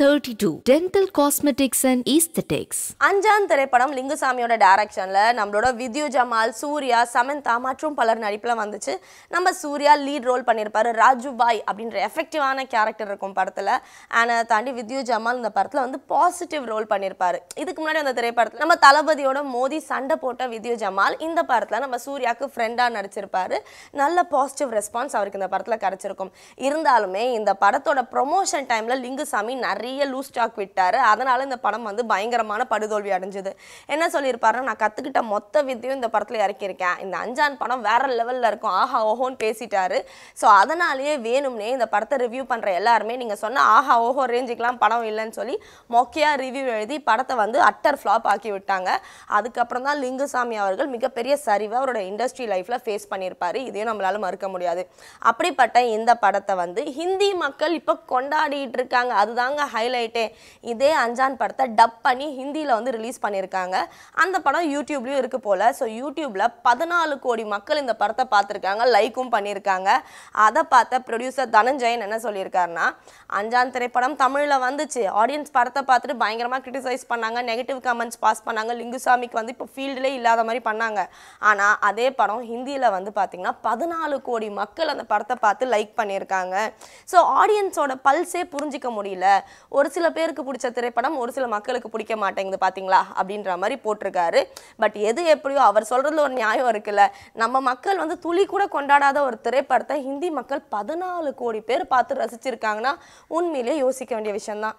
thirty two dental cosmetics and aesthetics அஞ்சாம் திரைப்படம் லிங்குசாமியோட டைரக்ஷனில் நம்மளோட வித்யு ஜமால் சூர்யா சமந்தா மற்றும் பலர் நடிப்பில் வந்துச்சு நம்ம சூர்யா லீட் ரோல் பண்ணியிருப்பாரு ராஜு பாய் அப்படின்ற எஃபெக்டிவான கேரக்டர் இருக்கும் படத்தில் அண்ட் அதை தாண்டி வித்யு ஜமால் இந்த படத்தில் வந்து பாசிட்டிவ் ரோல் பண்ணியிருப்பாரு இதுக்கு முன்னாடி அந்த திரைப்படத்தில் நம்ம தளபதியோட மோதி சண்டை போட்ட வித்யு ஜமால் இந்த படத்தில் நம்ம சூர்யாவுக்கு ஃப்ரெண்டாக நடிச்சிருப்பாரு நல்ல பாசிட்டிவ் ரெஸ்பான்ஸ் அவருக்கு இந்த படத்தில் கிடச்சிருக்கும் இருந்தாலுமே இந்த படத்தோட ப்ரொமோஷன் டைமில் லிங்குசாமி நிறைய நிறைய லூஸ் ஸ்டாக் விட்டார் அதனால் இந்த படம் வந்து பயங்கரமான படுதோல்வி அடைஞ்சது என்ன சொல்லியிருப்பாருன்னா நான் கற்றுக்கிட்ட மொத்த வித்தையும் இந்த படத்தில் இறக்கியிருக்கேன் இந்த அஞ்சான் படம் வேறு லெவலில் இருக்கும் ஆஹா ஓஹோன்னு பேசிட்டாரு ஸோ அதனாலேயே வேணும்னே இந்த படத்தை ரிவ்யூ பண்ணுற எல்லாருமே நீங்கள் சொன்ன ஆஹா ஓஹோ ரேஞ்சுக்கெலாம் படம் இல்லைன்னு சொல்லி மொக்கையாக ரிவ்யூ எழுதி படத்தை வந்து அட்டர் ஃப்ளாப் ஆக்கி விட்டாங்க அதுக்கப்புறம் தான் லிங்குசாமி அவர்கள் மிகப்பெரிய சரிவை அவரோட இண்டஸ்ட்ரி லைஃப்பில் ஃபேஸ் பண்ணியிருப்பார் இதையும் நம்மளால் மறுக்க முடியாது அப்படிப்பட்ட இந்த படத்தை வந்து ஹிந்தி மக்கள் இப்போ கொண்டாடிட்டு இருக்காங்க அதுதாங்க ஹைலைட்டே இதே அஞ்சான் படத்தை டப் பண்ணி ஹிந்தியில் வந்து ரிலீஸ் பண்ணியிருக்காங்க அந்த படம் யூடியூப்லேயும் இருக்குது போல் ஸோ யூடியூப்பில் பதினாலு கோடி மக்கள் இந்த படத்தை பார்த்துருக்காங்க லைக்கும் பண்ணியிருக்காங்க அதை பார்த்த ப்ரொடியூசர் தனஞ்சயன் என்ன சொல்லியிருக்காருன்னா அஞ்சான் திரைப்படம் தமிழில் வந்துச்சு ஆடியன்ஸ் படத்தை பார்த்துட்டு பயங்கரமாக கிரிட்டிசைஸ் பண்ணாங்க நெகட்டிவ் கமெண்ட்ஸ் பாஸ் பண்ணாங்க லிங்குசாமிக்கு வந்து இப்போ ஃபீல்டிலே இல்லாத மாதிரி பண்ணாங்க ஆனால் அதே படம் ஹிந்தியில் வந்து பார்த்திங்கன்னா பதினாலு கோடி மக்கள் அந்த படத்தை பார்த்து லைக் பண்ணியிருக்காங்க ஸோ ஆடியன்ஸோட பல்ஸே புரிஞ்சிக்க முடியல ஒரு சில பேருக்கு பிடிச்ச திரைப்படம் ஒரு சில மக்களுக்கு பிடிக்க மாட்டேங்குது பார்த்தீங்களா அப்படின்ற மாதிரி போட்டிருக்காரு பட் எது எப்படியோ அவர் சொல்கிறதுல ஒரு நியாயம் இருக்குல்ல நம்ம மக்கள் வந்து துளி கூட கொண்டாடாத ஒரு திரைப்படத்தை ஹிந்தி மக்கள் பதினாலு கோடி பேர் பார்த்து ரசிச்சிருக்காங்கன்னா உண்மையிலேயே யோசிக்க வேண்டிய விஷயம்தான்